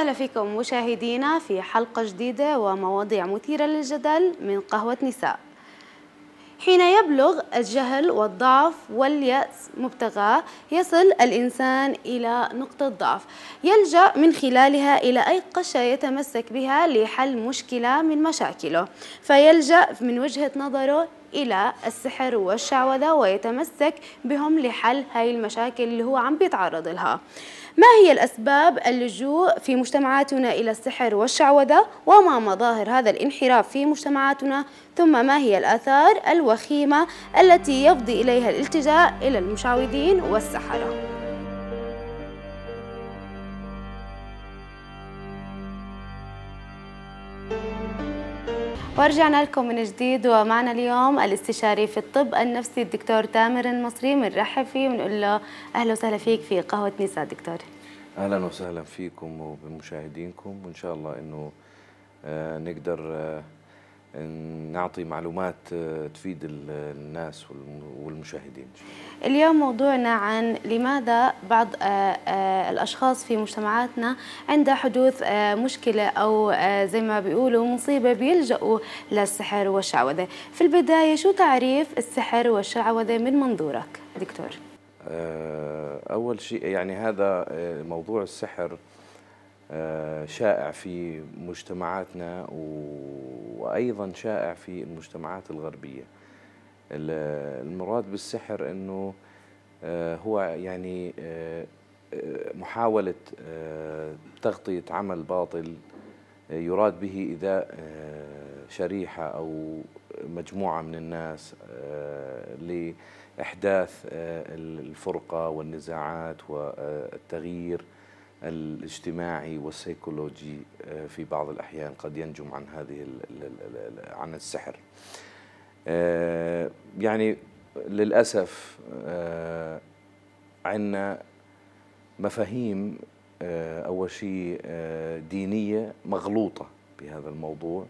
وسهلا فيكم مشاهدينا في حلقة جديدة ومواضيع مثيرة للجدل من قهوة نساء حين يبلغ الجهل والضعف واليأس مبتغاه يصل الإنسان إلى نقطة ضعف يلجأ من خلالها إلى أي قشة يتمسك بها لحل مشكلة من مشاكله فيلجأ من وجهة نظره إلى السحر والشعوذة ويتمسك بهم لحل هاي المشاكل اللي هو عم بيتعرض لها ما هي الأسباب اللجوء في مجتمعاتنا إلى السحر والشعوذة وما مظاهر هذا الانحراف في مجتمعاتنا ثم ما هي الآثار الوخيمة التي يفضي إليها الالتجاء إلى المشعوذين والسحرة ورجعنا لكم من جديد ومعنا اليوم الاستشاري في الطب النفسي الدكتور تامر المصري بنرحب فيه ونقول له اهلا وسهلا فيك في قهوه نساء دكتور اهلا وسهلا فيكم وبمشاهدينكم وان شاء الله انه آه، نقدر آه، نعطي معلومات آه، تفيد الناس والمشاهدين اليوم موضوعنا عن لماذا بعض آه، آه، الأشخاص في مجتمعاتنا عند حدوث مشكلة أو زي ما بيقولوا مصيبة بيلجأوا للسحر والشعوذة في البداية شو تعريف السحر والشعوذة من منظورك دكتور؟ أول شيء يعني هذا موضوع السحر آه، شائع في مجتمعاتنا وأيضا شائع في المجتمعات الغربية المراد بالسحر أنه آه، هو يعني آه، محاولة تغطية عمل باطل يراد به إيذاء شريحة أو مجموعة من الناس لإحداث الفرقة والنزاعات والتغيير الاجتماعي والسيكولوجي آه، في بعض الأحيان قد ينجم عن هذه عن السحر آه، يعني للأسف آه، عندنا مفاهيم أول شيء دينية مغلوطة بهذا الموضوع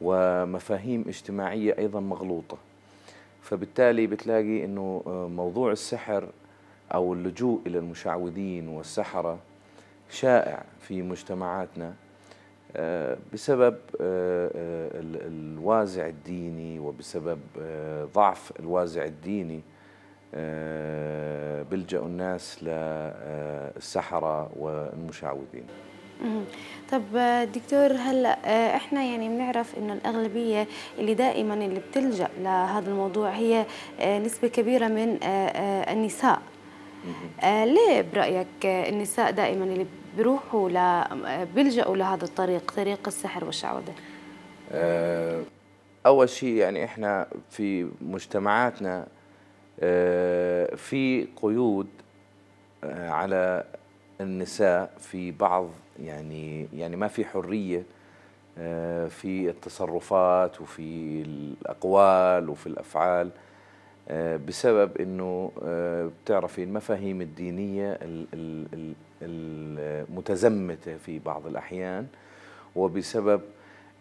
ومفاهيم اجتماعية أيضا مغلوطة فبالتالي بتلاقي أنه موضوع السحر أو اللجوء إلى المشعوذين والسحرة شائع في مجتمعاتنا آه، بسبب آه، آه، الوازع الديني وبسبب ضعف الوازع الديني بلجأ الناس للسحرة والمشعوذين طب دكتور هلا احنا يعني بنعرف انه الاغلبيه اللي دائما اللي بتلجا لهذا الموضوع هي نسبه كبيره من النساء ليه برايك النساء دائما اللي بيروحوا ل بيلجأوا لهذا الطريق طريق السحر والشعوذة؟ آه، أول شيء يعني إحنا في مجتمعاتنا آه، في قيود آه، على النساء في بعض يعني يعني ما في حرية في التصرفات وفي الأقوال وفي الأفعال بسبب أنه بتعرفي المفاهيم الدينية ال ال ال المتزمتة في بعض الأحيان وبسبب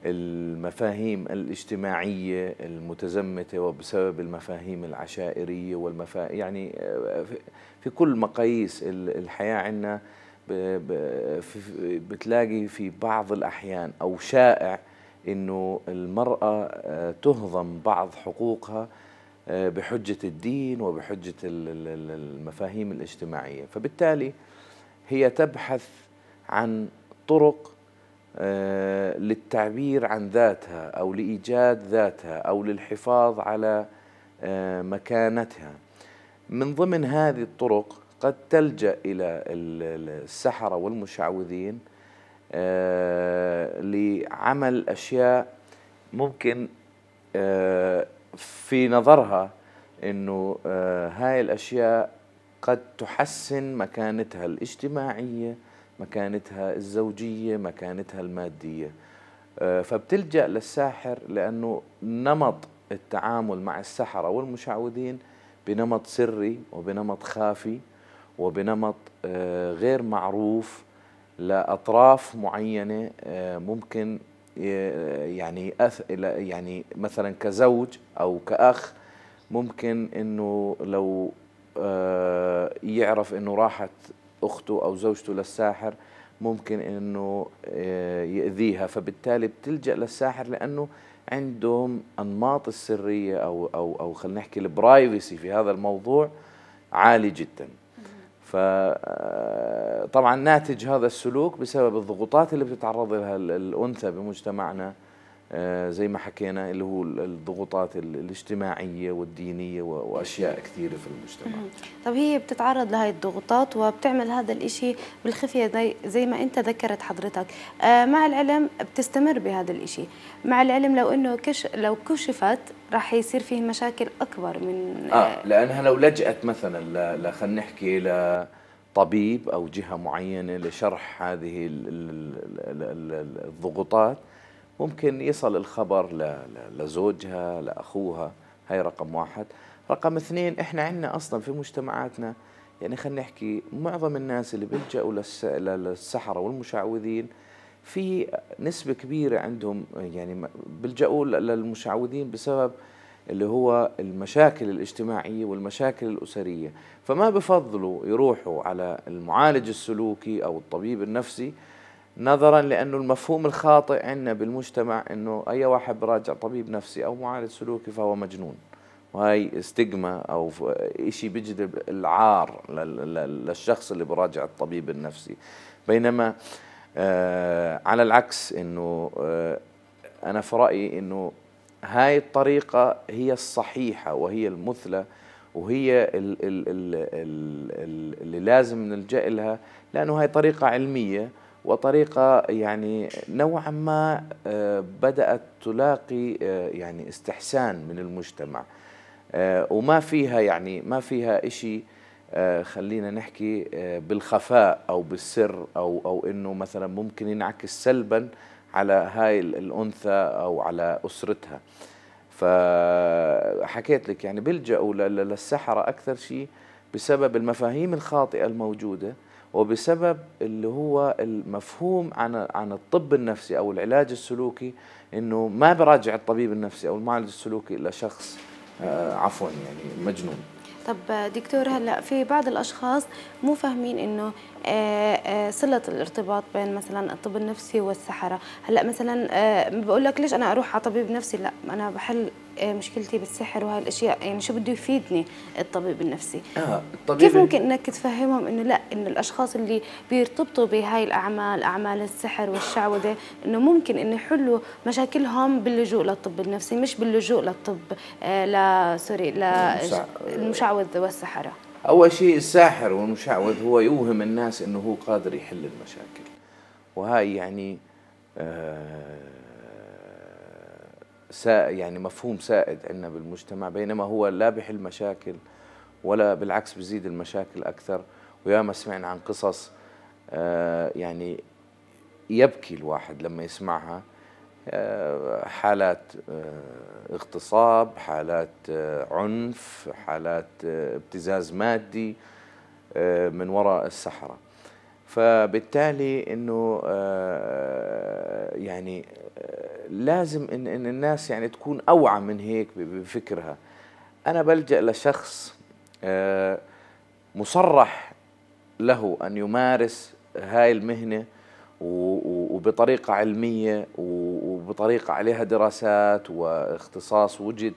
المفاهيم الاجتماعية المتزمتة وبسبب المفاهيم العشائرية والمفاهيم يعني في كل مقاييس الحياة عندنا بتلاقي في بعض الأحيان أو شائع أنه المرأة تهضم بعض حقوقها بحجة الدين وبحجة المفاهيم الاجتماعية فبالتالي هي تبحث عن طرق آه، للتعبير عن ذاتها او لايجاد ذاتها او للحفاظ على آه، مكانتها من ضمن هذه الطرق قد تلجا الى السحره والمشعوذين آه، لعمل اشياء ممكن في نظرها انه هاي الاشياء قد تحسن مكانتها الاجتماعيه مكانتها الزوجيه مكانتها الماديه آه، فبتلجا للساحر لانه نمط التعامل مع السحره والمشعوذين بنمط سري وبنمط خافي وبنمط آه، غير معروف لاطراف معينه آه، ممكن يعني أث... يعني مثلا كزوج او كاخ ممكن انه لو آه، يعرف انه راحت اخته او زوجته للساحر ممكن انه آه، ياذيها فبالتالي بتلجا للساحر لانه عندهم انماط السريه او او او خلينا نحكي البرايفسي في هذا الموضوع عالي جدا ف آه، طبعا ناتج هذا السلوك بسبب الضغوطات اللي بتتعرض لها الانثى بمجتمعنا آه، زي ما حكينا اللي هو الضغوطات الاجتماعية والدينية وأشياء كثيرة في المجتمع طب هي بتتعرض لهي الضغوطات وبتعمل هذا الإشي بالخفية زي, ما أنت ذكرت حضرتك آه، مع العلم بتستمر بهذا الإشي مع العلم لو أنه كش لو كشفت راح يصير فيه مشاكل أكبر من آه, لأنها لو لجأت مثلا خلينا نحكي ل طبيب أو جهة معينة لشرح هذه الضغوطات ممكن يصل الخبر لزوجها لأخوها هاي رقم واحد رقم اثنين احنا عندنا اصلا في مجتمعاتنا يعني خلينا نحكي معظم الناس اللي بيلجأوا للسحرة والمشعوذين في نسبة كبيرة عندهم يعني بيلجأوا للمشعوذين بسبب اللي هو المشاكل الاجتماعية والمشاكل الأسرية فما بفضلوا يروحوا على المعالج السلوكي أو الطبيب النفسي نظرا لانه المفهوم الخاطئ عندنا بالمجتمع انه اي واحد براجع طبيب نفسي او معالج سلوكي فهو مجنون وهي استجما او شيء بيجذب العار للشخص اللي براجع الطبيب النفسي بينما آه على العكس انه آه انا في رايي انه هاي الطريقه هي الصحيحه وهي المثلى وهي اللي لازم نلجا لها لانه هاي طريقه علميه وطريقة يعني نوعا ما آه، بدأت تلاقي آه، يعني استحسان من المجتمع آه، وما فيها يعني ما فيها إشي خلينا نحكي بالخفاء أو بالسر أو, أو أنه مثلا ممكن ينعكس سلبا على هاي الأنثى أو على أسرتها فحكيت لك يعني بيلجأوا للسحرة أكثر شيء بسبب المفاهيم الخاطئة الموجودة وبسبب اللي هو المفهوم عن عن الطب النفسي او العلاج السلوكي انه ما براجع الطبيب النفسي او المعالج السلوكي الا شخص آه، عفوا يعني مجنون طب دكتور هلا في بعض الاشخاص مو فاهمين انه آه، آه، صله الارتباط بين مثلا الطب النفسي والسحره هلا مثلا بقول لك ليش انا اروح على طبيب نفسي لا انا بحل مشكلتي بالسحر وهي الاشياء يعني شو بده يفيدني الطبيب النفسي آه الطبيب كيف ممكن انك تفهمهم انه لا انه الاشخاص اللي بيرتبطوا بهاي الاعمال اعمال السحر والشعوذه انه ممكن انه يحلوا مشاكلهم باللجوء للطب النفسي مش باللجوء للطب آه ل سوري للمشعوذ والسحره اول شيء الساحر والمشعوذ هو يوهم الناس انه هو قادر يحل المشاكل وهاي يعني آه يعني مفهوم سائد عندنا بالمجتمع بينما هو لا بحل مشاكل ولا بالعكس بزيد المشاكل أكثر وياما سمعنا عن قصص آه، يعني يبكي الواحد لما يسمعها آه، حالات آه، اغتصاب حالات عنف حالات ابتزاز مادي من وراء السحره فبالتالي انه آه، يعني آه، لازم ان, إن الناس يعني تكون اوعى من هيك بفكرها انا بلجا لشخص آه، مصرح له ان يمارس هاي المهنه وبطريقه علميه وبطريقه عليها دراسات واختصاص وجد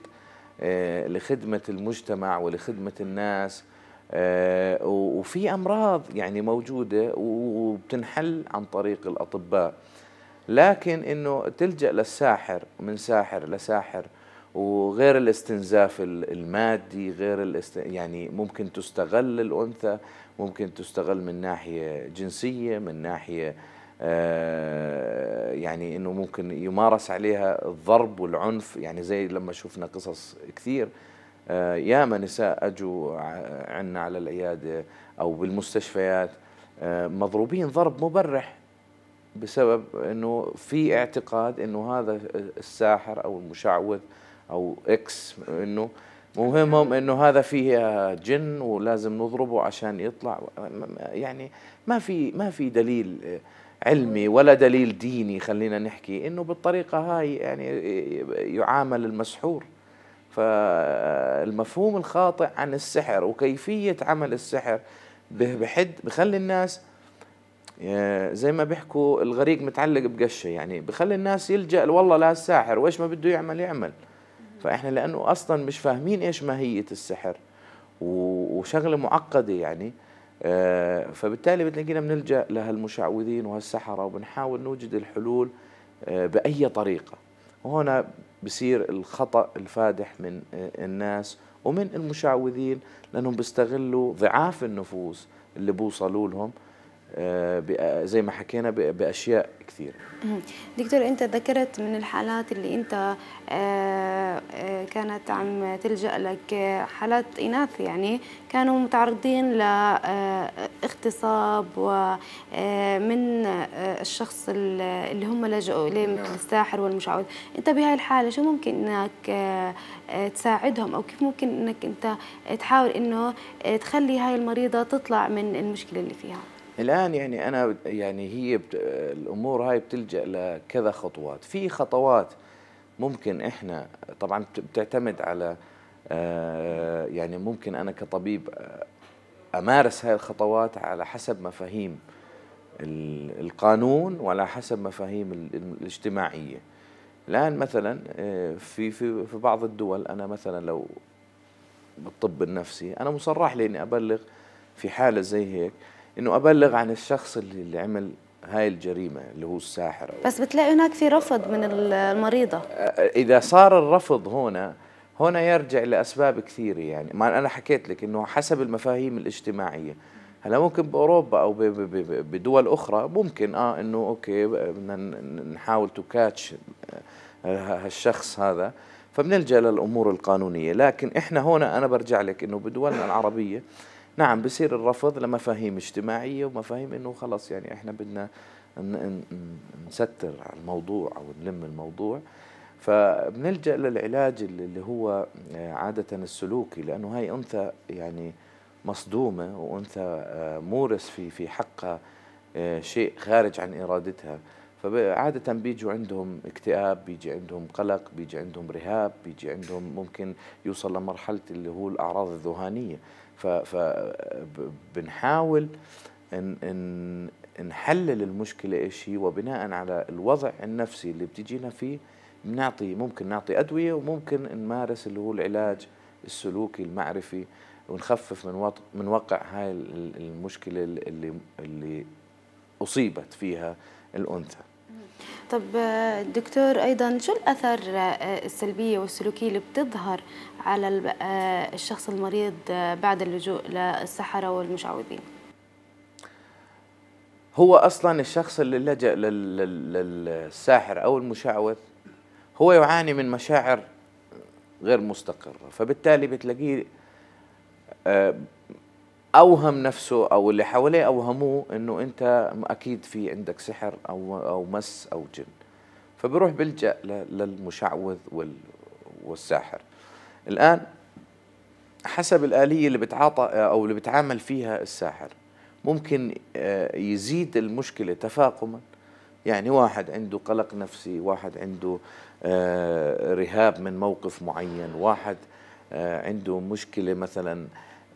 لخدمه المجتمع ولخدمه الناس آه، وفي امراض يعني موجوده وبتنحل عن طريق الاطباء لكن انه تلجا للساحر من ساحر لساحر وغير الاستنزاف المادي غير الاست... يعني ممكن تستغل الانثى ممكن تستغل من ناحيه جنسيه من ناحيه آه يعني انه ممكن يمارس عليها الضرب والعنف يعني زي لما شفنا قصص كثير آه، ياما نساء اجوا عنا على العياده او بالمستشفيات آه، مضروبين ضرب مبرح بسبب انه في اعتقاد انه هذا الساحر او المشعوذ او اكس انه مهمهم انه هذا فيه جن ولازم نضربه عشان يطلع يعني ما في ما في دليل علمي ولا دليل ديني خلينا نحكي انه بالطريقه هاي يعني يعامل المسحور فالمفهوم الخاطئ عن السحر وكيفية عمل السحر بحد بخلي الناس آه، زي ما بيحكوا الغريق متعلق بقشه يعني بخلي الناس يلجأ والله لا الساحر وايش ما بده يعمل يعمل فاحنا لانه اصلا مش فاهمين ايش ماهيه السحر وشغله معقده يعني آه، فبالتالي بتلاقينا بنلجا لهالمشعوذين وهالسحره وبنحاول نوجد الحلول آه، باي طريقه وهنا بصير الخطأ الفادح من آه، الناس ومن المشعوذين لأنهم بيستغلوا ضعاف النفوس اللي بوصلوا لهم آه، زي ما حكينا باشياء كثير دكتور انت ذكرت من الحالات اللي انت آه، آه، كانت عم تلجا لك حالات اناث يعني كانوا متعرضين لاغتصاب ومن الشخص اللي هم لجؤوا اليه مثل نعم. الساحر والمشعوذ انت بهاي الحاله شو ممكن انك تساعدهم او كيف ممكن انك انت تحاول انه تخلي هاي المريضه تطلع من المشكله اللي فيها الان يعني انا يعني هي بت... الامور هاي بتلجا لكذا خطوات في خطوات ممكن احنا طبعا بتعتمد على آه، يعني ممكن انا كطبيب آه، امارس هاي الخطوات على حسب مفاهيم القانون وعلى حسب مفاهيم الاجتماعيه الان مثلا آه، في في في بعض الدول انا مثلا لو بالطب النفسي انا مصرح لي اني ابلغ في حاله زي هيك انه ابلغ عن الشخص اللي, اللي عمل هاي الجريمه اللي هو الساحر بس بتلاقي هناك في رفض من المريضه اذا صار الرفض هنا هنا يرجع لاسباب كثيره يعني ما انا حكيت لك انه حسب المفاهيم الاجتماعيه هلا ممكن باوروبا او بدول اخرى ممكن اه انه اوكي بدنا نحاول تو كاتش آه، هالشخص هذا فبنلجا للامور القانونيه لكن احنا هنا انا برجع لك انه بدولنا العربيه نعم بصير الرفض لمفاهيم اجتماعية ومفاهيم انه خلص يعني احنا بدنا نستر على الموضوع او نلم الموضوع فبنلجأ للعلاج اللي هو آه، عادة السلوكي لأنه هاي أنثى يعني مصدومة وأنثى آه، مورس في في حقها آه، شيء خارج عن إرادتها فعادة بيجوا عندهم اكتئاب بيجي عندهم قلق بيجي عندهم رهاب بيجي عندهم ممكن يوصل لمرحلة اللي هو الأعراض الذهانية فبنحاول ان ان نحلل المشكله ايش هي وبناء على الوضع النفسي اللي بتجينا فيه بنعطي ممكن نعطي ادويه وممكن نمارس اللي هو العلاج السلوكي المعرفي ونخفف من وط... من وقع هاي المشكله اللي اللي اصيبت فيها الانثى طب دكتور ايضا شو الاثار آه، السلبيه والسلوكيه اللي بتظهر على آه، الشخص المريض آه، بعد اللجوء للسحره والمشعوذين هو اصلا الشخص اللي لجا للساحر او المشعوذ هو يعاني من مشاعر غير مستقره فبالتالي بتلاقيه اوهم نفسه او اللي حواليه اوهموه انه انت اكيد في عندك سحر او او مس او جن فبروح بلجا للمشعوذ والساحر الان حسب الاليه اللي بتعاطى او اللي بتعامل فيها الساحر ممكن آه، يزيد المشكله تفاقما يعني واحد عنده قلق نفسي واحد عنده آه، رهاب من موقف معين واحد آه، عنده مشكله مثلا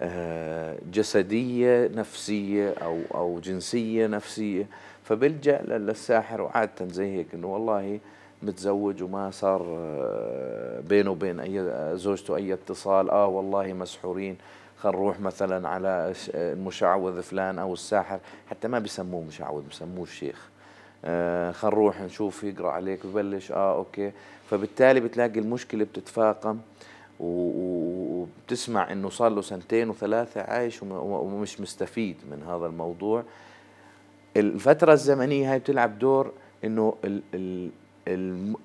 آه، جسدية نفسية أو أو جنسية نفسية فبلجأ للساحر وعادة زي هيك إنه والله متزوج وما صار آه، بينه وبين أي آه، زوجته أي اتصال آه والله مسحورين خل نروح مثلا على المشعوذ فلان أو الساحر حتى ما بسموه مشعوذ بسموه الشيخ خل نروح نشوف يقرأ عليك ببلش آه أوكي فبالتالي بتلاقي المشكلة بتتفاقم آه وبتسمع انه صار له سنتين وثلاثه عايش ومش مستفيد من هذا الموضوع الفتره الزمنيه هاي بتلعب دور انه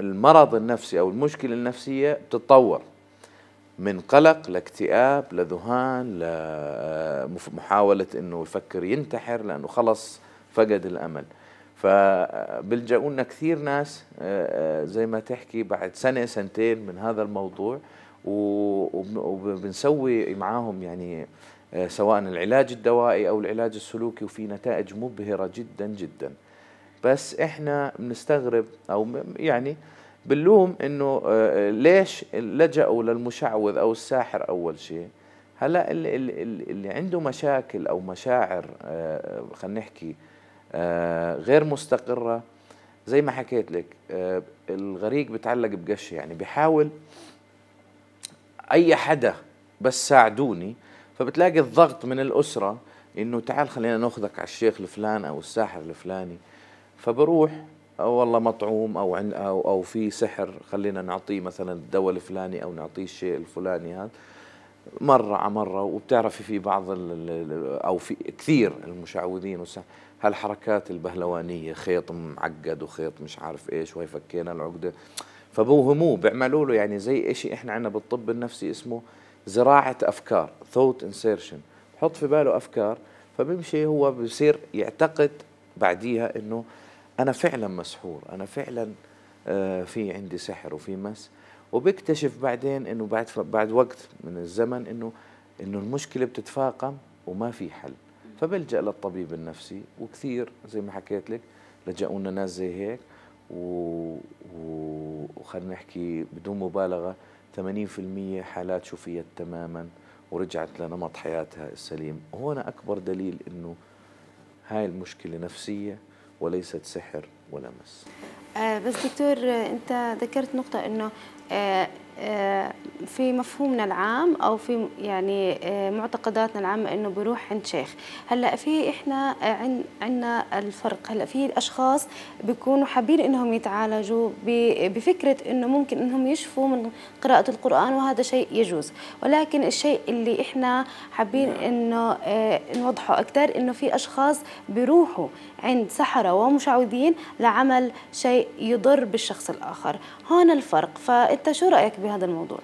المرض النفسي او المشكله النفسيه بتتطور من قلق لاكتئاب لذهان لمحاوله انه يفكر ينتحر لانه خلص فقد الامل فبلجأوا لنا كثير ناس آه، آه، زي ما تحكي بعد سنه سنتين من هذا الموضوع وبنسوي معاهم يعني آه، سواء العلاج الدوائي او العلاج السلوكي وفي نتائج مبهره جدا جدا بس احنا بنستغرب او يعني بنلوم انه آه، ليش لجأوا للمشعوذ او الساحر اول شيء هلا اللي عنده مشاكل او مشاعر آه، خلينا نحكي غير مستقره زي ما حكيت لك الغريق بتعلق بقشه يعني بحاول اي حدا بس ساعدوني فبتلاقي الضغط من الاسره انه تعال خلينا ناخذك على الشيخ الفلان او الساحر الفلاني فبروح أو والله مطعوم او عن او او في سحر خلينا نعطيه مثلا الدواء الفلاني او نعطيه الشيء الفلاني هذا مرة على مرة وبتعرفي في بعض أو في كثير المشعوذين هالحركات البهلوانية خيط معقد وخيط مش عارف إيش وهي فكينا العقدة فبوهموه بيعملوا له يعني زي شيء احنا عندنا بالطب النفسي اسمه زراعه افكار ثوت انسيرشن بحط في باله افكار فبيمشي هو بصير يعتقد بعديها انه انا فعلا مسحور انا فعلا آه، في عندي سحر وفي مس وبيكتشف بعدين انه بعد بعد وقت من الزمن انه انه المشكله بتتفاقم وما في حل فبلجا للطبيب النفسي وكثير زي ما حكيت لك لجأوا لنا ناس زي هيك وخلينا نحكي بدون مبالغة 80% حالات شفيت تماما ورجعت لنمط حياتها السليم وهنا أكبر دليل أنه هاي المشكلة نفسية وليست سحر ولا مس آه بس دكتور آه، انت ذكرت نقطة انه آه آه، في مفهومنا العام او في يعني آه، معتقداتنا العامه انه بروح عند شيخ هلا في احنا آه، عندنا الفرق هلا في الاشخاص بيكونوا حابين انهم يتعالجوا بفكره انه ممكن انهم يشفوا من قراءه القران وهذا شيء يجوز ولكن الشيء اللي احنا حابين نعم. انه نوضحه اكثر انه في اشخاص بيروحوا عند سحره ومشعوذين لعمل شيء يضر بالشخص الاخر هون الفرق فانت شو رايك بهذا الموضوع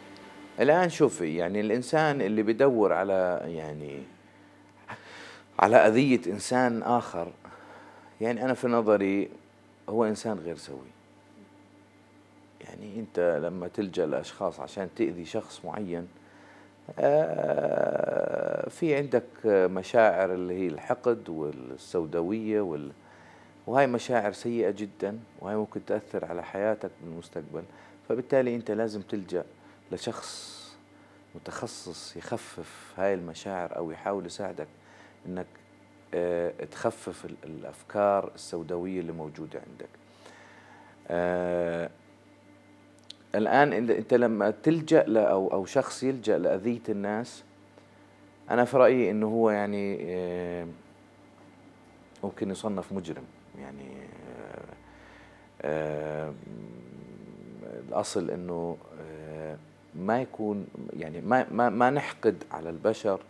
الان شوفي يعني الانسان اللي بدور على يعني على اذيه انسان اخر يعني انا في نظري هو انسان غير سوي يعني انت لما تلجا لاشخاص عشان تاذي شخص معين آه، في عندك مشاعر اللي هي الحقد والسوداويه وال مشاعر سيئه جدا وهي ممكن تاثر على حياتك بالمستقبل فبالتالي أنت لازم تلجأ لشخص متخصص يخفف هاي المشاعر أو يحاول يساعدك أنك اه تخفف الأفكار السوداوية اللي موجودة عندك اه الآن أنت لما تلجأ أو, أو شخص يلجأ لأذية الناس أنا في رأيي أنه هو يعني اه ممكن يصنف مجرم يعني آه، آه، الاصل انه آه، ما يكون يعني ما ما ما نحقد على البشر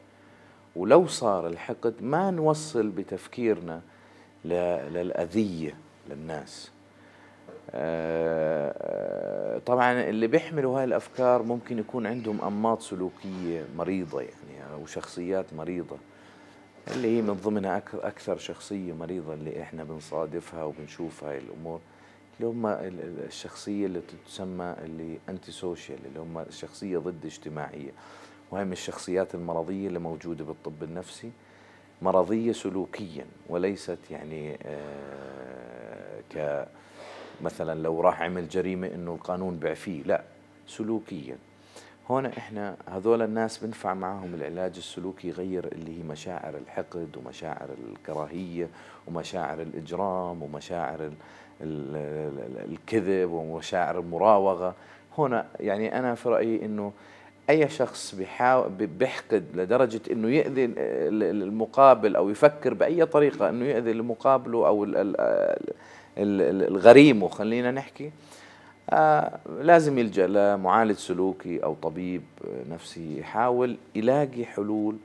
ولو صار الحقد ما نوصل بتفكيرنا للاذيه للناس آه، طبعا اللي بيحملوا هاي الافكار ممكن يكون عندهم انماط سلوكيه مريضه يعني او شخصيات مريضه اللي هي من ضمنها اكثر شخصيه مريضه اللي احنا بنصادفها وبنشوف هاي الامور اللي هم الشخصيه اللي تسمى اللي انتي سوشيال اللي هم الشخصيه ضد اجتماعيه وهي من الشخصيات المرضيه اللي موجوده بالطب النفسي مرضيه سلوكيا وليست يعني آه، ك مثلا لو راح عمل جريمه انه القانون بعفيه لا سلوكيا هون احنا هذول الناس بنفع معهم العلاج السلوكي يغير اللي هي مشاعر الحقد ومشاعر الكراهيه ومشاعر الاجرام ومشاعر الكذب ومشاعر المراوغه هنا يعني انا في رايي انه اي شخص بيحقد لدرجه انه ياذي المقابل او يفكر باي طريقه انه ياذي المقابله او الغريمه خلينا نحكي آه، لازم يلجا لمعالج سلوكي او طبيب نفسي يحاول يلاقي حلول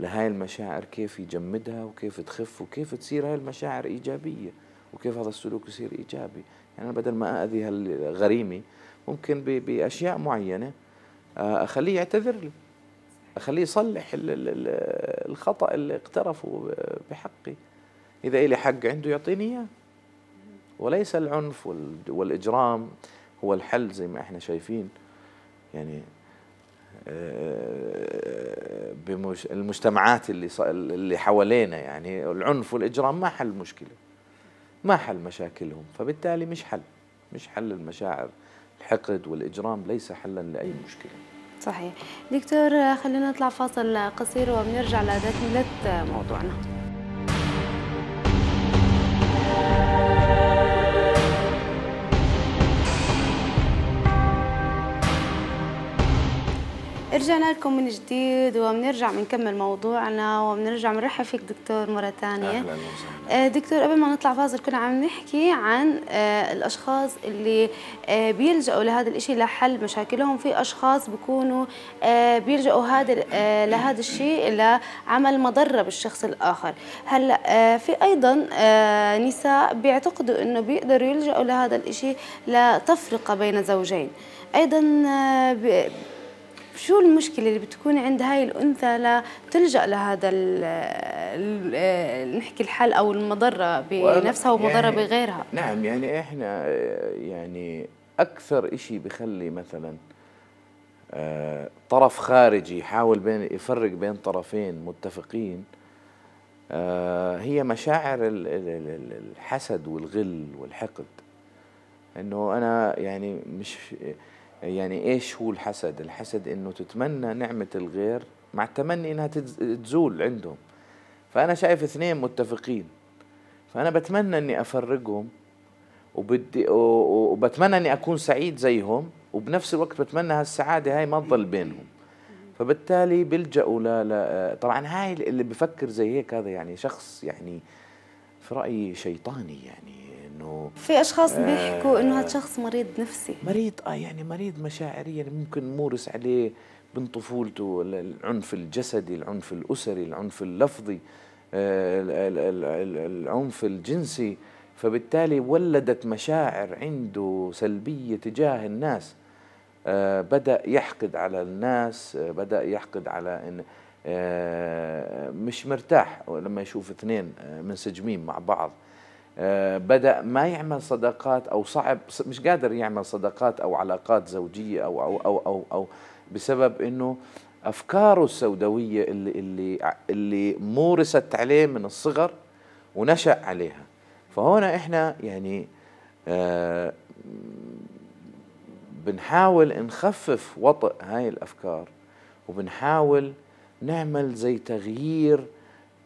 لهاي المشاعر كيف يجمدها وكيف تخف وكيف تصير هاي المشاعر ايجابيه وكيف هذا السلوك يصير ايجابي يعني بدل ما اذي غريمي ممكن باشياء معينه آه، اخليه يعتذر لي اخليه يصلح الخطا اللي اقترفه بحقي اذا الي حق عنده يعطيني اياه وليس العنف والاجرام هو الحل زي ما احنا شايفين يعني آه، المجتمعات اللي اللي حوالينا يعني العنف والاجرام ما حل مشكله ما حل مشاكلهم فبالتالي مش حل مش حل المشاعر الحقد والإجرام ليس حلا لأي مشكلة صحيح دكتور خلينا نطلع فاصل قصير وبنرجع لذات موضوعنا رجعنا لكم من جديد وبنرجع بنكمل موضوعنا وبنرجع بنرحب فيك دكتور مرة ثانية أهلا وسهلا آه، دكتور قبل ما نطلع فاصل كنا عم نحكي عن آه، الأشخاص اللي آه، بيلجأوا لهذا الشيء لحل مشاكلهم في أشخاص بيكونوا بيلجأوا هذا لهذا الشيء لعمل مضرة بالشخص الآخر هلا في أيضا نساء بيعتقدوا إنه بيقدروا يلجأوا لهذا الشيء لتفرقة بين زوجين أيضا شو المشكلة اللي بتكون عند هاي الأنثى لتلجأ لهذا ال نحكي الحل أو المضرة بنفسها ومضرة يعني بغيرها نعم يعني إحنا يعني أكثر إشي بخلي مثلا آه، طرف خارجي يحاول بين يفرق بين طرفين متفقين آه، هي مشاعر الحسد والغل والحقد انه انا يعني مش يعني ايش هو الحسد الحسد انه تتمنى نعمه الغير مع التمني انها تزول عندهم فانا شايف اثنين متفقين فانا بتمنى اني افرقهم وبدي وبتمنى اني اكون سعيد زيهم وبنفس الوقت بتمنى هالسعاده هاي ما تضل بينهم فبالتالي بيلجأوا ل... ل... طبعا هاي اللي بفكر زي هيك هذا يعني شخص يعني في رايي شيطاني يعني انه في اشخاص آه بيحكوا انه هذا شخص مريض نفسي مريض اه يعني مريض مشاعريا يعني ممكن مورس عليه من طفولته العنف الجسدي العنف الاسري العنف اللفظي آه العنف الجنسي فبالتالي ولدت مشاعر عنده سلبيه تجاه الناس آه بدا يحقد على الناس آه بدا يحقد على ان آه، مش مرتاح لما يشوف اثنين آه، منسجمين مع بعض آه، بدأ ما يعمل صداقات أو صعب مش قادر يعمل صداقات أو علاقات زوجية أو أو أو أو, أو بسبب إنه أفكاره السوداوية اللي اللي اللي مورست عليه من الصغر ونشأ عليها فهنا إحنا يعني آه، بنحاول نخفف وطئ هاي الأفكار وبنحاول نعمل زي تغيير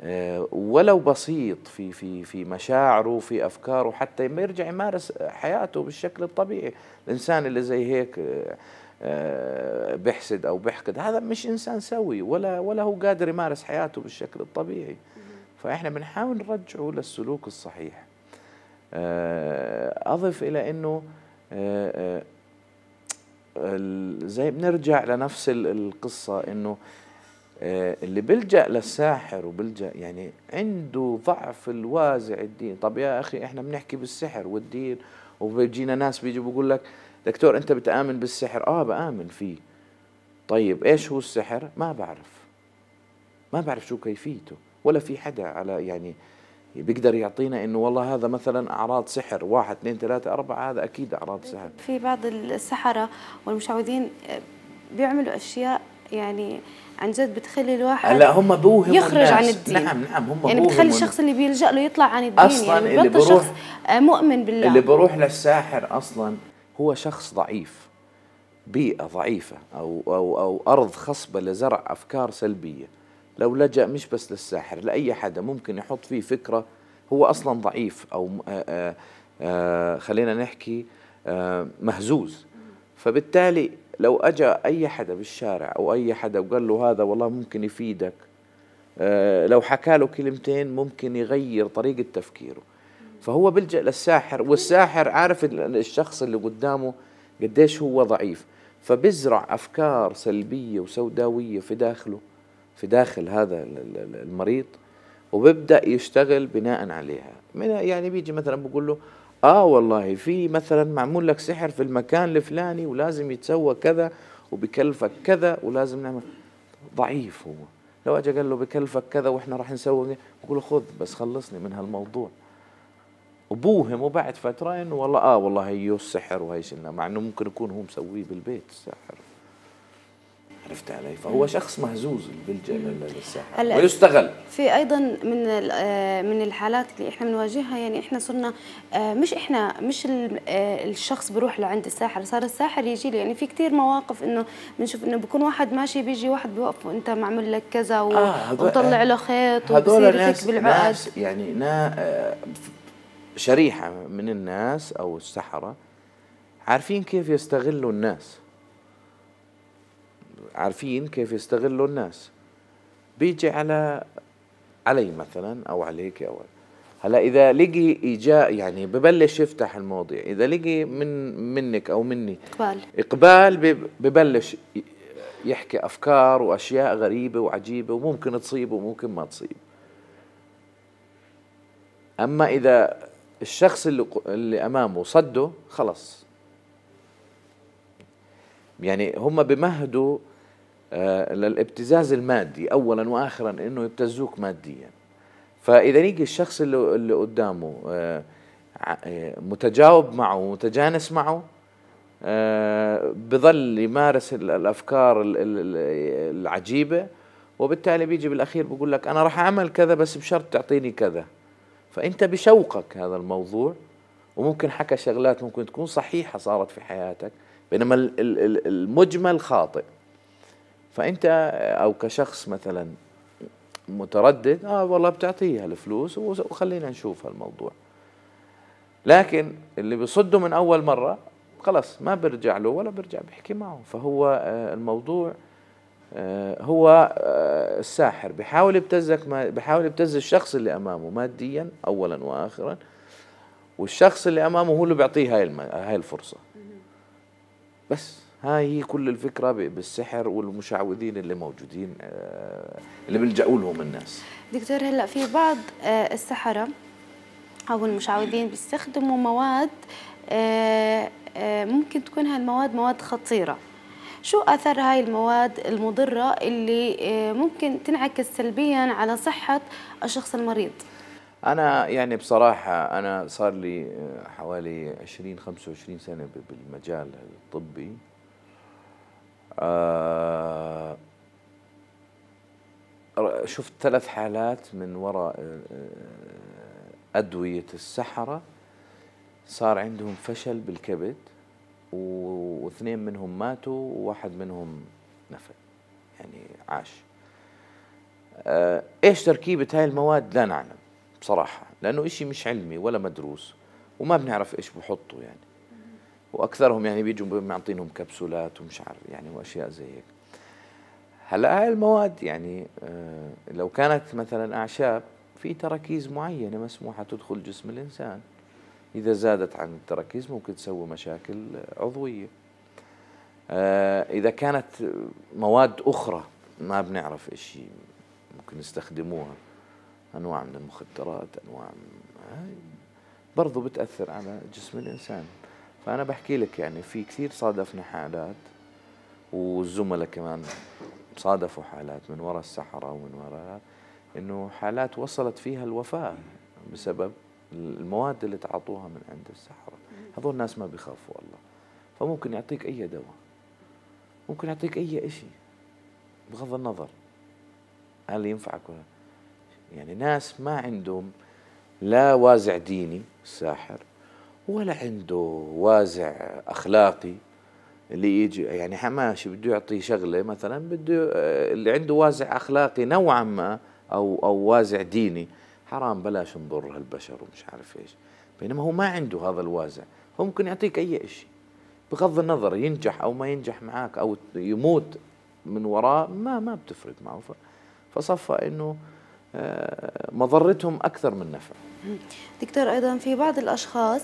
آه، ولو بسيط في في في مشاعره في افكاره حتى يرجع يمارس حياته بالشكل الطبيعي الانسان اللي زي هيك آه، آه، بيحسد او بيحقد هذا مش انسان سوي ولا ولا هو قادر يمارس حياته بالشكل الطبيعي فاحنا بنحاول نرجعه للسلوك الصحيح اضف الى انه زي بنرجع لنفس القصه انه آه، اللي بيلجأ للساحر وبلجا يعني عنده ضعف الوازع الدين طب يا أخي إحنا بنحكي بالسحر والدين وبيجينا ناس بيجي بيقول لك دكتور أنت بتآمن بالسحر آه بآمن فيه طيب إيش هو السحر ما بعرف ما بعرف شو كيفيته ولا في حدا على يعني بيقدر يعطينا انه والله هذا مثلا اعراض سحر واحد اثنين ثلاثة أربعة هذا أكيد اعراض سحر في بعض السحرة والمشعوذين بيعملوا أشياء يعني عن جد بتخلي الواحد لا هم بوهموا يخرج الناس. عن الدين نعم نعم هم يعني بتخلي الشخص اللي بيلجأ له يطلع عن الدين يعني اصلا يعني اللي بروح شخص آه، مؤمن بالله اللي بروح للساحر اصلا هو شخص ضعيف بيئة ضعيفة أو, أو, أو أرض خصبة لزرع أفكار سلبية لو لجأ مش بس للساحر لأي حدا ممكن يحط فيه فكرة هو أصلا ضعيف أو آآ آآ آه، آه، خلينا نحكي مهزوز فبالتالي لو اجى أي حدا بالشارع أو أي حدا وقال له هذا والله ممكن يفيدك آه، لو حكى له كلمتين ممكن يغير طريقة تفكيره فهو بلجأ للساحر والساحر عارف الشخص اللي قدامه قديش هو ضعيف فبزرع أفكار سلبية وسوداوية في داخله في داخل هذا المريض وبيبدأ يشتغل بناء عليها يعني بيجي مثلا بقول له اه والله في مثلا معمول لك سحر في المكان الفلاني ولازم يتسوى كذا وبكلفك كذا ولازم نعمل ضعيف هو لو اجى قال له بكلفك كذا واحنا راح نسوي بقول له خذ بس خلصني من هالموضوع وبوهم وبعد فتره انه والله اه والله هيو السحر وهي مع انه ممكن يكون هو مسويه بالبيت السحر عرفت علي؟ فهو شخص مهزوز بالجامعه للساحه ويستغل في ايضا من آه، من الحالات اللي احنا بنواجهها يعني احنا صرنا آه، مش احنا مش آه، الشخص بروح لعند الساحر صار الساحر يجي لي يعني في كثير مواقف انه بنشوف انه بكون واحد ماشي بيجي واحد بيوقفه انت معمل لك كذا و... آه وطلع له خيط وبصير يفك بالعقد ناس يعني نا شريحه من الناس او السحره عارفين كيف يستغلوا الناس عارفين كيف يستغلوا الناس بيجي على علي مثلا او عليك او هلا اذا لقي ايجاء يعني ببلش يفتح المواضيع اذا لقي من منك او مني اقبال اقبال ببلش يحكي افكار واشياء غريبه وعجيبه وممكن تصيب وممكن ما تصيب اما اذا الشخص اللي, اللي امامه صده خلص يعني هم بمهدوا آه، للابتزاز المادي اولا واخرا انه يبتزوك ماديا فاذا يجي الشخص اللي, اللي قدامه آه، آه، متجاوب معه متجانس معه بظل يمارس الافكار العجيبه وبالتالي بيجي بالاخير بقول لك انا راح اعمل كذا بس بشرط تعطيني كذا فانت بشوقك هذا الموضوع وممكن حكى شغلات ممكن تكون صحيحه صارت في حياتك بينما المجمل خاطئ فانت او كشخص مثلا متردد اه والله بتعطيها الفلوس وخلينا نشوف هالموضوع لكن اللي بيصده من اول مره خلاص ما برجع له ولا برجع بحكي معه فهو آه، الموضوع آه، هو آه، الساحر بحاول يبتزك ما بحاول يبتز الشخص اللي امامه ماديا اولا واخرا والشخص اللي امامه هو اللي بيعطيه هاي هاي الفرصه بس هاي كل الفكره بالسحر والمشعوذين اللي موجودين آه، اللي بيلجأوا لهم الناس دكتور هلا في بعض آه، السحره او المشعوذين بيستخدموا مواد آه، ممكن تكون هالمواد مواد خطيره شو اثر هاي المواد المضره اللي ممكن تنعكس سلبيا على صحه الشخص المريض انا يعني بصراحه انا صار لي حوالي 20 25 سنه بالمجال الطبي آه، شفت ثلاث حالات من وراء آه، آه، أدوية السحرة صار عندهم فشل بالكبد واثنين منهم ماتوا وواحد منهم نفل يعني عاش ايش تركيبة هاي المواد لا نعلم بصراحة لأنه إشي مش علمي ولا مدروس وما بنعرف ايش بحطوا يعني واكثرهم يعني بيجوا معطينهم كبسولات ومش عارف يعني واشياء زي هيك هلا هاي المواد يعني آه، لو كانت مثلا اعشاب في تراكيز معينه مسموحه تدخل جسم الانسان اذا زادت عن التراكيز ممكن تسوي مشاكل عضويه آه، اذا كانت مواد اخرى ما بنعرف ايش ممكن يستخدموها انواع من المخدرات انواع من برضو بتاثر على جسم الانسان فأنا بحكي لك يعني في كثير صادفنا حالات والزملاء كمان صادفوا حالات من وراء السحرة ومن وراء إنه حالات وصلت فيها الوفاة بسبب المواد اللي تعاطوها من عند السحرة هذول الناس ما بيخافوا والله فممكن يعطيك أي دواء ممكن يعطيك أي إشي بغض النظر هل ينفعك ولا يعني ناس ما عندهم لا وازع ديني الساحر ولا عنده وازع اخلاقي اللي يجي يعني حماشي بده يعطي شغله مثلا بده آه، اللي عنده وازع اخلاقي نوعا ما او او وازع ديني حرام بلاش نضر هالبشر ومش عارف ايش بينما هو ما عنده هذا الوازع هو ممكن يعطيك اي شيء بغض النظر ينجح او ما ينجح معك او يموت من وراه ما ما بتفرق معه فصفى انه آه، مضرتهم اكثر من نفع دكتور ايضا في بعض الاشخاص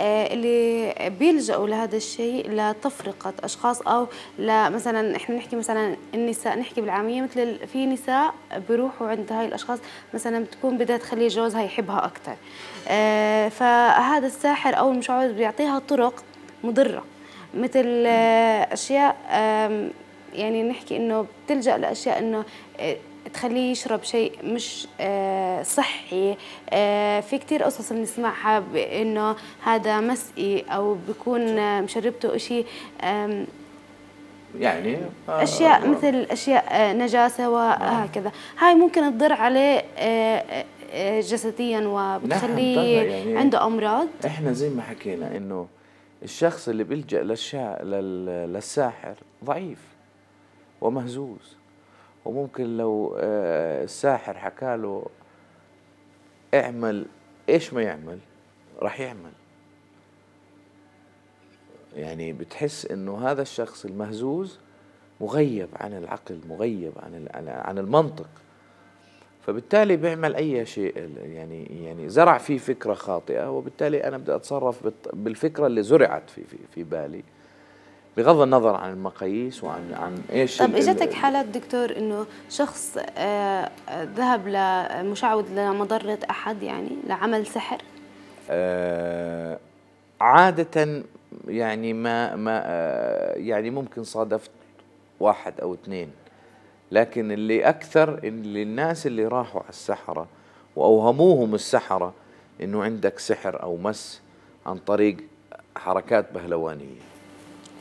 آه، اللي بيلجأوا لهذا الشيء لتفرقة أشخاص أو لمثلا إحنا نحكي مثلا النساء نحكي بالعامية مثل في نساء بيروحوا عند هاي الأشخاص مثلا بتكون بدها تخلي جوزها يحبها أكثر آه، فهذا الساحر أو المشعوذ بيعطيها طرق مضرة مثل أشياء يعني نحكي إنه بتلجأ لأشياء إنه تخليه يشرب شيء مش آه، صحي آه، في كتير قصص بنسمعها بانه هذا مسقي او بيكون آه، مشربته شيء يعني اشياء مثل اشياء نجاسه وهكذا نعم. هاي ممكن تضر عليه جسديا وبتخليه نعم، يعني عنده امراض احنا زي ما حكينا انه الشخص اللي بيلجا للساحر ضعيف ومهزوز وممكن لو آه، الساحر حكى له اعمل ايش ما يعمل راح يعمل يعني بتحس انه هذا الشخص المهزوز مغيب عن العقل مغيب عن عن المنطق فبالتالي بيعمل اي شيء يعني يعني زرع فيه فكره خاطئه وبالتالي انا بدي اتصرف بالفكره اللي زرعت في في, في بالي بغض النظر عن المقاييس وعن عن ايش طب اجتك حالات دكتور انه شخص آه، ذهب لمشعوذ لمضره احد يعني لعمل سحر آه، عاده يعني ما ما آه، يعني ممكن صادفت واحد او اثنين لكن اللي اكثر اللي الناس اللي راحوا على السحره واوهموهم السحره انه عندك سحر او مس عن طريق حركات بهلوانيه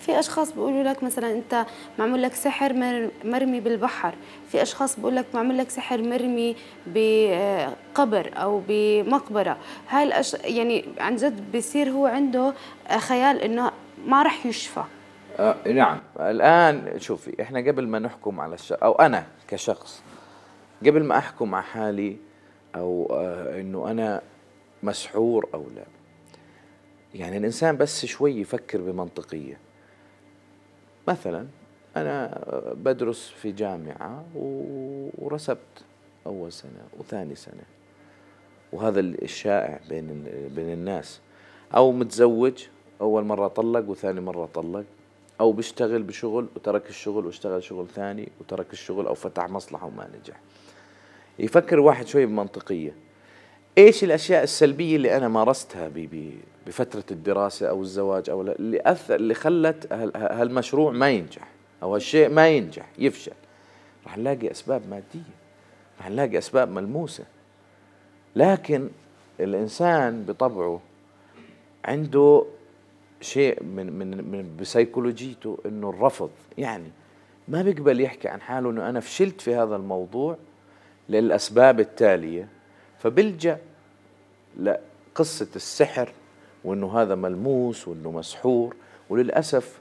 في اشخاص بيقولوا لك مثلا انت معمول لك سحر مرمي بالبحر في اشخاص بيقول لك معمول لك سحر مرمي بقبر او بمقبره هاي الأش... يعني عن جد بصير هو عنده خيال انه ما راح يشفى آه نعم الان شوفي احنا قبل ما نحكم على الش... او انا كشخص قبل ما احكم على حالي او آه انه انا مسحور او لا يعني الانسان بس شوي يفكر بمنطقيه مثلا أنا بدرس في جامعة ورسبت أول سنة وثاني سنة وهذا الشائع بين بين الناس أو متزوج أول مرة طلق وثاني مرة طلق أو بيشتغل بشغل وترك الشغل واشتغل شغل ثاني وترك الشغل أو فتح مصلحة وما نجح يفكر واحد شوي بمنطقية ايش الاشياء السلبيه اللي انا مارستها بفتره الدراسه او الزواج او اللي اثر اللي خلت هالمشروع ما ينجح او هالشيء ما ينجح يفشل راح نلاقي اسباب ماديه راح نلاقي اسباب ملموسه لكن الانسان بطبعه عنده شيء من من من بسيكولوجيته انه الرفض يعني ما بيقبل يحكي عن حاله انه انا فشلت في هذا الموضوع للاسباب التاليه فبلجأ لقصة السحر وانه هذا ملموس وانه مسحور وللاسف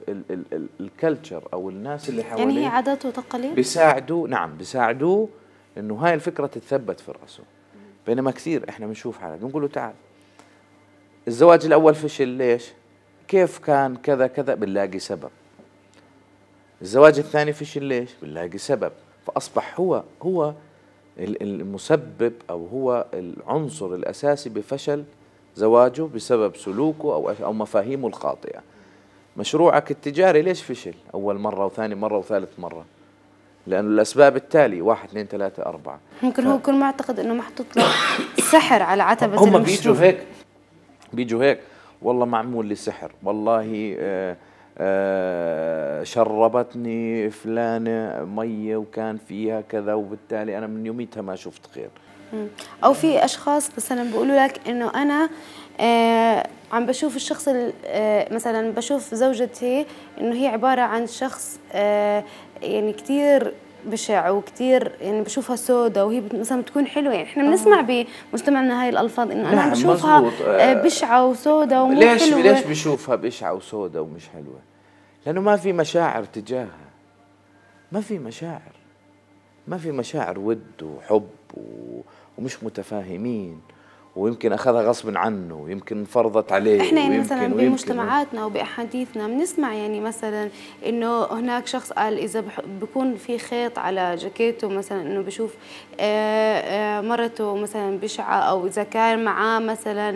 الكلتشر او الناس اللي حواليه يعني هي عادات وتقاليد بيساعدوه نعم بيساعدوه انه هاي الفكره تتثبت في راسه بينما كثير احنا بنشوف حالات بنقول له تعال الزواج الاول فشل ليش؟ كيف كان كذا كذا بنلاقي سبب الزواج الثاني فشل ليش؟ بنلاقي سبب فاصبح هو هو المسبب او هو العنصر الاساسي بفشل زواجه بسبب سلوكه او او مفاهيمه الخاطئه مشروعك التجاري ليش فشل اول مره وثاني مره وثالث مره لانه الاسباب التالي واحد اثنين ثلاثه اربعه ممكن ف... هو كل ما اعتقد انه محطوط له سحر على عتبه هم بيجوا هيك بيجوا هيك والله معمول لي سحر والله آه آه، شربتني فلانة مية وكان فيها كذا وبالتالي أنا من يوميتها ما شفت خير أو في أشخاص مثلا بيقولوا لك إنه أنا آه عم بشوف الشخص آه مثلا بشوف زوجتي إنه هي عبارة عن شخص آه يعني كثير بشع وكثير يعني بشوفها سودة وهي مثلا بتكون حلوة يعني احنا بنسمع آه. بمجتمعنا هاي الالفاظ انه نعم، انا بشوفها آه، آه. بشعة وسودة ومو ليش حلوة ليش بشوفها بشعة وسودة ومش حلوة؟ لأنه ما في مشاعر تجاهها ما في مشاعر ما في مشاعر ود وحب و... ومش متفاهمين ويمكن اخذها غصب عنه ويمكن فرضت عليه احنا يعني مثلا بمجتمعاتنا وباحاديثنا بنسمع يعني مثلا انه هناك شخص قال اذا بكون في خيط على جاكيته مثلا انه بشوف آه، آه، مرته مثلا بشعه او اذا كان معاه مثلا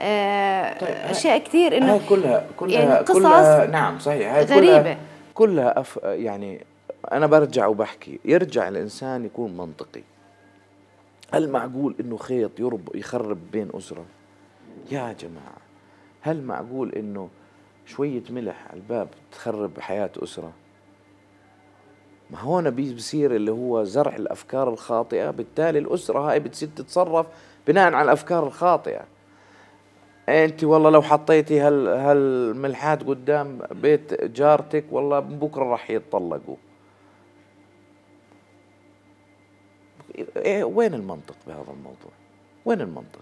آه، طيب، اشياء كثير انه كلها كلها يعني قصص كلها نعم صحيح هاي غريبه كلها, كلها أف يعني انا برجع وبحكي يرجع الانسان يكون منطقي هل معقول انه خيط يرب يخرب بين اسره يا جماعه هل معقول انه شويه ملح على الباب تخرب حياه اسره ما هون بيصير اللي هو زرع الافكار الخاطئه بالتالي الاسره هاي بتصير تتصرف بناء على الافكار الخاطئه انت والله لو حطيتي هال هالملحات قدام بيت جارتك والله بكره راح يتطلقوا إيه وين المنطق بهذا الموضوع وين المنطق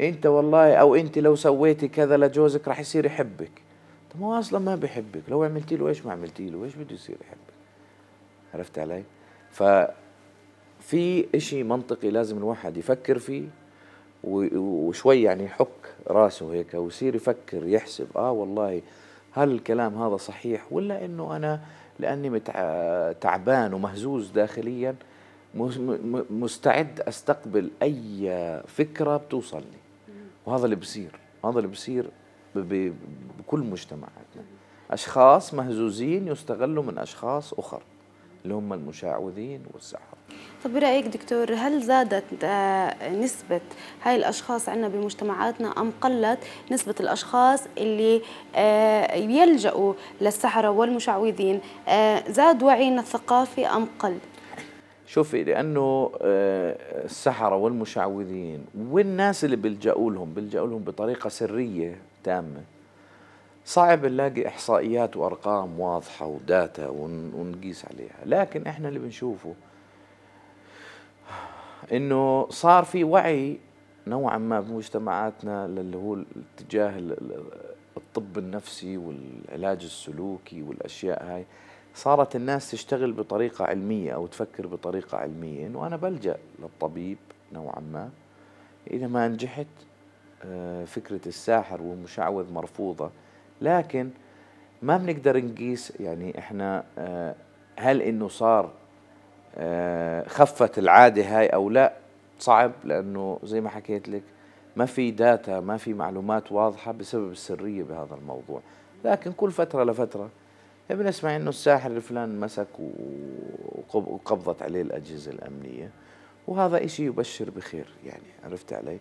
انت والله او انت لو سويتي كذا لجوزك راح يصير يحبك طب هو اصلا ما بيحبك لو عملتي له ايش ما عملتي له ايش بده يصير يحبك عرفت علي ف في اشي منطقي لازم الواحد يفكر فيه وشوي يعني يحك راسه هيك ويصير يفكر يحسب اه والله هل الكلام هذا صحيح ولا انه انا لاني تعبان ومهزوز داخليا مستعد استقبل اي فكره بتوصلني وهذا اللي بصير هذا اللي بصير بكل مجتمعاتنا اشخاص مهزوزين يستغلوا من اشخاص اخر اللي هم المشعوذين والسحر طب برأيك دكتور هل زادت آه، نسبة هاي الأشخاص عندنا بمجتمعاتنا أم قلت نسبة الأشخاص اللي آه، يلجؤوا للسحرة والمشعوذين آه، زاد وعينا الثقافي أم قل؟ شوفي لانه آه، السحره والمشعوذين والناس اللي بيلجأوا لهم بيلجأوا لهم بطريقه سريه تامه صعب نلاقي احصائيات وارقام واضحه وداتا ونقيس عليها لكن احنا اللي بنشوفه انه صار في وعي نوعا ما بمجتمعاتنا اللي هو اتجاه الطب النفسي والعلاج السلوكي والاشياء هاي صارت الناس تشتغل بطريقة علمية أو تفكر بطريقة علمية إنه أنا بلجأ للطبيب نوعا ما إذا ما نجحت آه، فكرة الساحر والمشعوذ مرفوضة لكن ما بنقدر نقيس يعني إحنا آه، هل إنه صار آه، خفت العادة هاي أو لا صعب لأنه زي ما حكيت لك ما في داتا ما في معلومات واضحة بسبب السرية بهذا الموضوع لكن كل فترة لفترة بنسمع انه الساحر الفلان مسك وقبضت عليه الاجهزه الامنيه وهذا إشي يبشر بخير يعني عرفت علي؟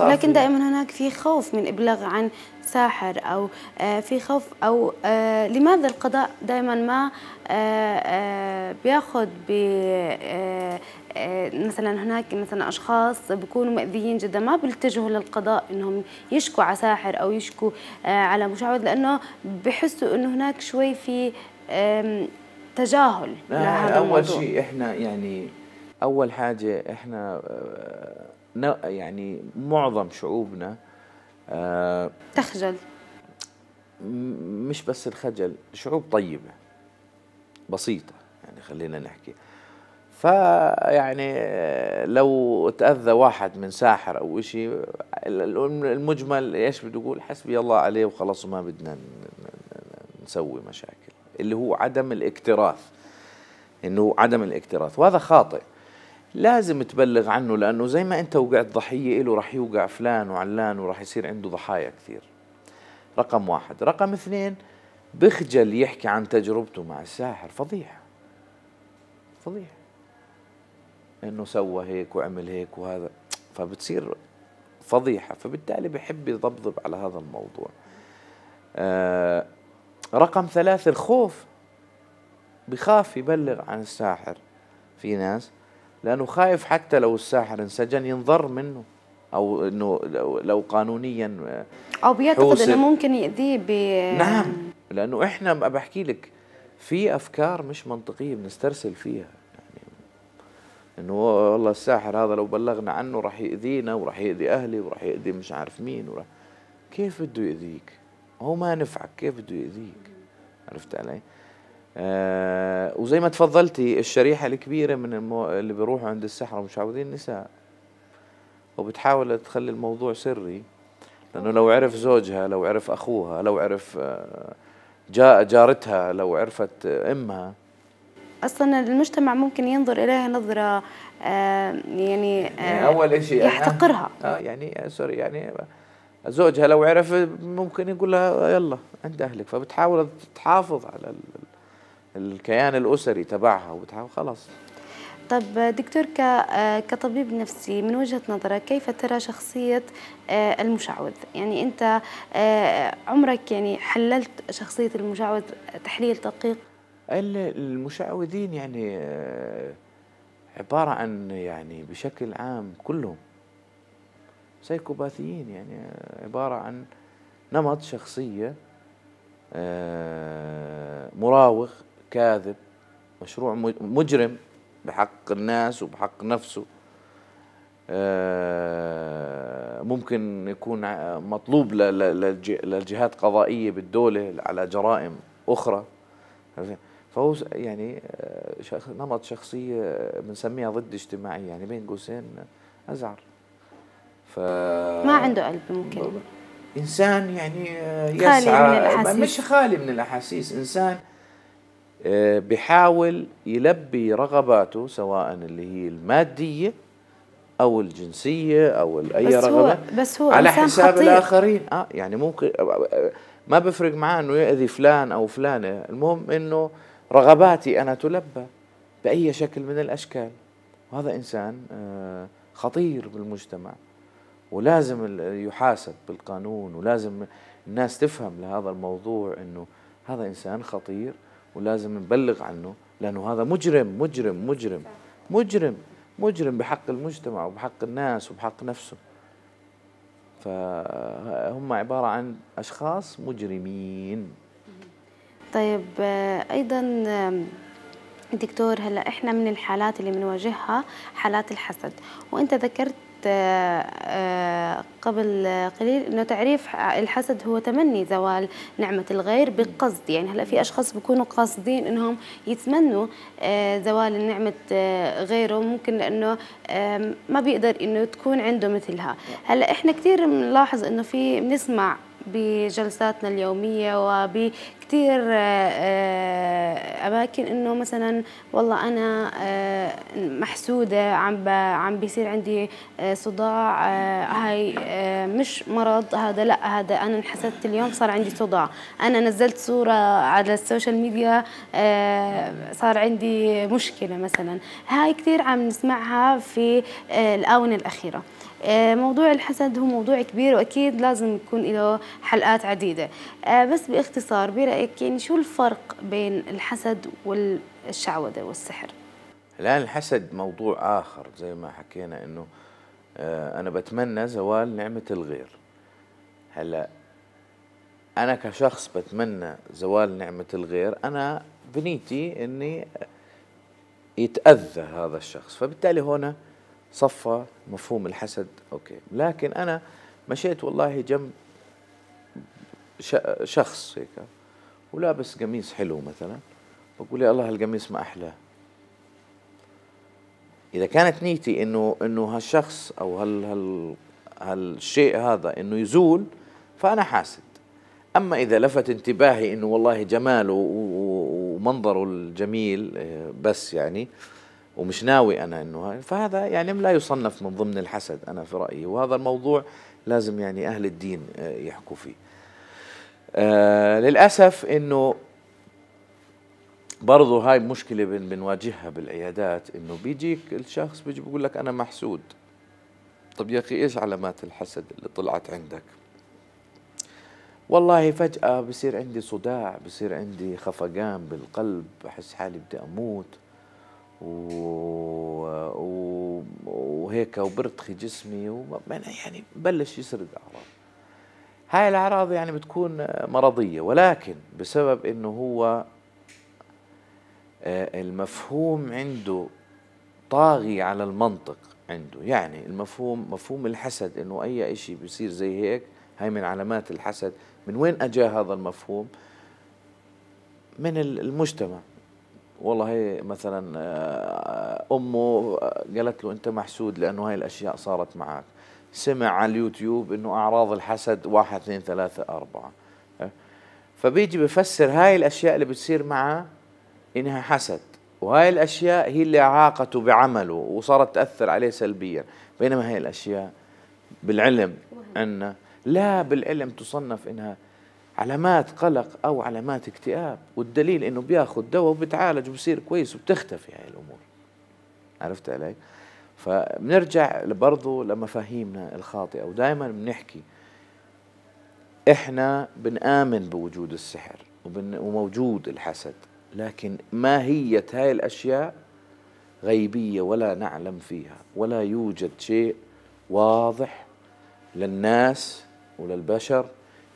لكن دائما هناك في خوف من إبلاغ عن ساحر أو آه، في خوف أو آه، لماذا القضاء دائما ما آه، بياخذ ب مثلا هناك مثلا اشخاص بيكونوا مأذيين جدا ما بيلتجوا للقضاء انهم يشكوا على ساحر او يشكوا على مشعوذ لانه بحسوا انه هناك شوي في تجاهل لهذا اول شيء احنا يعني اول حاجه احنا يعني معظم شعوبنا آه، تخجل مش بس الخجل شعوب طيبة بسيطة يعني خلينا نحكي فيعني آه، لو تأذى واحد من ساحر أو إشي المجمل إيش بده يقول حسبي الله عليه وخلاص ما بدنا نسوي مشاكل اللي هو عدم الاكتراث إنه عدم الاكتراث وهذا خاطئ لازم تبلغ عنه لأنه زي ما أنت وقعت ضحية له رح يوقع فلان وعلان ورح يصير عنده ضحايا كثير رقم واحد رقم اثنين بخجل يحكي عن تجربته مع الساحر فضيحة فضيحة انه سوى هيك وعمل هيك وهذا فبتصير فضيحة فبالتالي بحب يضبضب على هذا الموضوع آه رقم ثلاثة الخوف بخاف يبلغ عن الساحر في ناس لأنه خايف حتى لو الساحر انسجن ينضر منه أو أنه لو قانونيا آه، أو بيعتقد أنه ممكن يأذيه ب نعم لأنه إحنا بحكي لك في أفكار مش منطقية بنسترسل فيها يعني انه والله الساحر هذا لو بلغنا عنه راح ياذينا وراح ياذي اهلي وراح ياذي مش عارف مين وراح كيف بده ياذيك؟ هو ما نفعك كيف بده ياذيك؟ عرفت علي؟ آه وزي ما تفضلتي الشريحة الكبيرة من المو... اللي بيروحوا عند السحرة مشعوذين نساء وبتحاول تخلي الموضوع سري لأنه لو عرف زوجها لو عرف أخوها لو عرف آه، جا جارتها لو عرفت أمها اصلا المجتمع ممكن ينظر اليها نظره آه، يعني, آه، يعني اول شيء يعني يحتقرها آه يعني سوري يعني زوجها لو عرف ممكن يقول لها يلا عند اهلك فبتحاول تحافظ على الكيان الاسري تبعها وخلاص طب دكتور كطبيب نفسي من وجهة نظرك كيف ترى شخصية آه، المشعوذ يعني أنت آه، عمرك يعني حللت شخصية المشعوذ تحليل دقيق المشعوذين يعني آه، عبارة عن يعني بشكل عام كلهم سيكوباثيين يعني عبارة عن نمط شخصية مراوغ كاذب مشروع مجرم بحق الناس وبحق نفسه آه، ممكن يكون مطلوب للجهات قضائية بالدولة على جرائم أخرى فهو يعني آه، نمط شخصية بنسميها ضد اجتماعي يعني بين قوسين أزعر ف ما عنده قلب ممكن إنسان يعني يسعى آه، خالي من الأحاسيس مش خالي من الأحاسيس إنسان آه، بحاول يلبي رغباته سواء اللي هي الماديه او الجنسيه او اي رغبه هو بس هو على حساب خطير. الاخرين آه يعني ممكن آه، آه، ما بفرق معاه انه ياذي فلان او فلانه المهم انه رغباتي انا تلبى باي شكل من الاشكال وهذا انسان خطير بالمجتمع ولازم يحاسب بالقانون ولازم الناس تفهم لهذا الموضوع انه هذا انسان خطير ولازم نبلغ عنه لأنه هذا مجرم مجرم مجرم مجرم مجرم بحق المجتمع وبحق الناس وبحق نفسه فهم عبارة عن أشخاص مجرمين طيب أيضا دكتور هلا احنا من الحالات اللي بنواجهها حالات الحسد وانت ذكرت ذكرت آه، قبل قليل انه تعريف الحسد هو تمني زوال نعمه الغير بقصد يعني هلا في اشخاص بيكونوا قاصدين انهم يتمنوا آه، زوال نعمه آه، غيره ممكن لانه ما بيقدر انه تكون عنده مثلها هلا احنا كثير بنلاحظ انه في بنسمع بجلساتنا اليومية وبكتير آه، آه، أماكن إنه مثلا والله أنا آه، محسودة عم عم بيصير عندي صداع هاي مش مرض هذا لا هذا أنا انحسدت اليوم صار عندي صداع أنا نزلت صورة على السوشيال ميديا صار عندي مشكلة مثلا هاي كثير عم نسمعها في الآونة الأخيرة آه، موضوع الحسد هو موضوع كبير واكيد لازم يكون له حلقات عديده آه، بس باختصار برايك يعني شو الفرق بين الحسد والشعوذه والسحر الان الحسد موضوع اخر زي ما حكينا انه آه، انا بتمنى زوال نعمه الغير هلا انا كشخص بتمنى زوال نعمه الغير انا بنيتي اني يتاذى هذا الشخص فبالتالي هنا صفى مفهوم الحسد اوكي لكن انا مشيت والله جنب شخص هيك ولابس قميص حلو مثلا بقول يا الله هالقميص ما احلاه اذا كانت نيتي انه انه هالشخص او هال هال هالشيء هذا انه يزول فانا حاسد اما اذا لفت انتباهي انه والله جماله ومنظره الجميل آه، بس يعني ومش ناوي انا انه فهذا يعني لا يصنف من ضمن الحسد انا في رايي وهذا الموضوع لازم يعني اهل الدين آه، يحكوا فيه. آه، للاسف انه برضه هاي مشكله بنواجهها بالعيادات انه بيجيك الشخص بيجي بيقول لك انا محسود. طب يا اخي ايش علامات الحسد اللي طلعت عندك؟ والله فجأة بصير عندي صداع بصير عندي خفقان بالقلب بحس حالي بدي أموت و... وهيك وبرتخي جسمي و... يعني بلش يسرد اعراض هاي الاعراض يعني بتكون مرضيه ولكن بسبب انه هو آه، المفهوم عنده طاغي على المنطق عنده يعني المفهوم مفهوم الحسد انه اي شيء بيصير زي هيك هاي من علامات الحسد من وين اجى هذا المفهوم من المجتمع والله مثلا آه، امه آه، قالت له انت محسود لانه هاي الاشياء صارت معك سمع على اليوتيوب انه اعراض الحسد واحد اثنين ثلاثة اربعة آه، فبيجي بفسر هاي الاشياء اللي بتصير معه انها حسد وهاي الاشياء هي اللي عاقته بعمله وصارت تاثر عليه سلبيا بينما هاي الاشياء بالعلم عندنا لا بالعلم تصنف انها علامات قلق او علامات اكتئاب والدليل انه بياخذ دواء وبتعالج وبصير كويس وبتختفي هاي الامور عرفت علي فبنرجع برضه لمفاهيمنا الخاطئه ودائما بنحكي احنا بنآمن بوجود السحر وموجود الحسد لكن ماهية هاي الأشياء غيبية ولا نعلم فيها ولا يوجد شيء واضح للناس وللبشر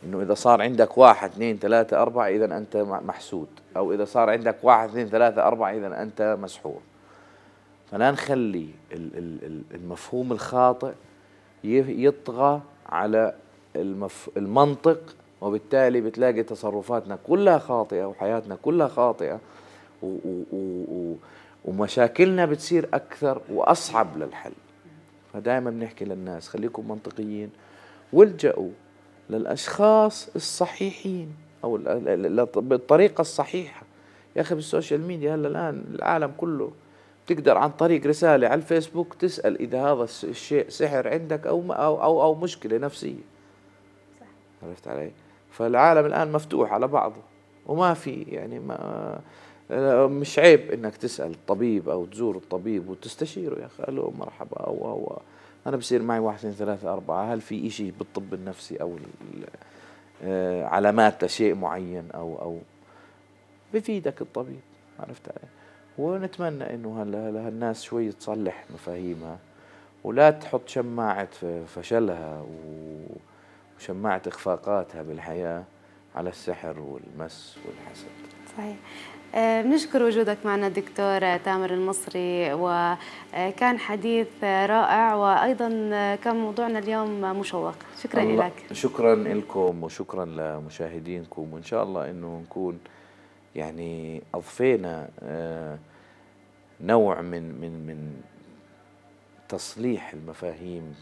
انه اذا صار عندك واحد اثنين ثلاثة أربعة إذا أنت محسود أو إذا صار عندك واحد اثنين ثلاثة أربعة إذا أنت مسحور فلا نخلي المفهوم الخاطئ يطغى على المف... المنطق وبالتالي بتلاقي تصرفاتنا كلها خاطئة وحياتنا كلها خاطئة و... و... و... ومشاكلنا بتصير أكثر وأصعب للحل فدائما بنحكي للناس خليكم منطقيين والجأوا للاشخاص الصحيحين او بالطريقه الصحيحه يا اخي بالسوشيال ميديا هلا الان العالم كله تقدر عن طريق رساله على الفيسبوك تسال اذا هذا الشيء سحر عندك او او او, أو مشكله نفسيه صح. عرفت علي فالعالم الان مفتوح على بعضه وما في يعني ما آه، مش عيب انك تسال الطبيب او تزور الطبيب وتستشيره يا اخي مرحبا او او انا بصير معي واحد اثنين ثلاثة أربعة هل في إشي بالطب النفسي أو آه، علامات لشيء معين أو أو بفيدك الطبيب عرفت علي ونتمنى إنه هلا لهالناس شوي تصلح مفاهيمها ولا تحط شماعة فشلها وشماعة إخفاقاتها بالحياة على السحر والمس والحسد صحيح بنشكر آه، وجودك معنا دكتور تامر المصري وكان حديث رائع وايضا كان موضوعنا اليوم مشوق شكرا لك شكرا لكم وشكرا لمشاهدينكم وان شاء الله انه نكون يعني اضفينا آه، نوع من من من تصليح المفاهيم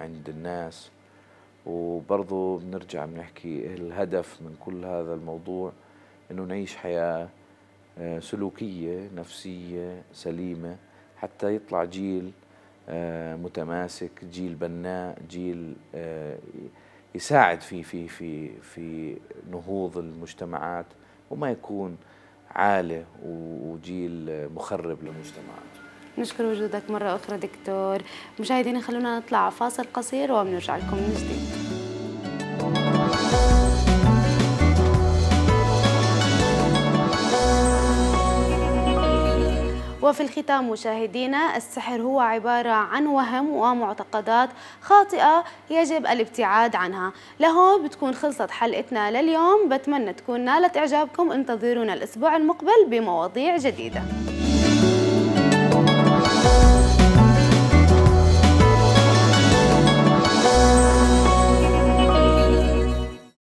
عند الناس وبرضه بنرجع بنحكي الهدف من كل هذا الموضوع انه نعيش حياه آه، سلوكيه نفسيه سليمه حتى يطلع جيل آه، متماسك جيل بناء جيل آه، يساعد في في في في نهوض المجتمعات وما يكون عالة وجيل مخرب للمجتمعات نشكر وجودك مرة أخرى دكتور مشاهدينا خلونا نطلع فاصل قصير وبنرجع لكم من جديد وفي الختام مشاهدينا السحر هو عبارة عن وهم ومعتقدات خاطئة يجب الابتعاد عنها لهون بتكون خلصت حلقتنا لليوم بتمنى تكون نالت إعجابكم انتظرونا الأسبوع المقبل بمواضيع جديدة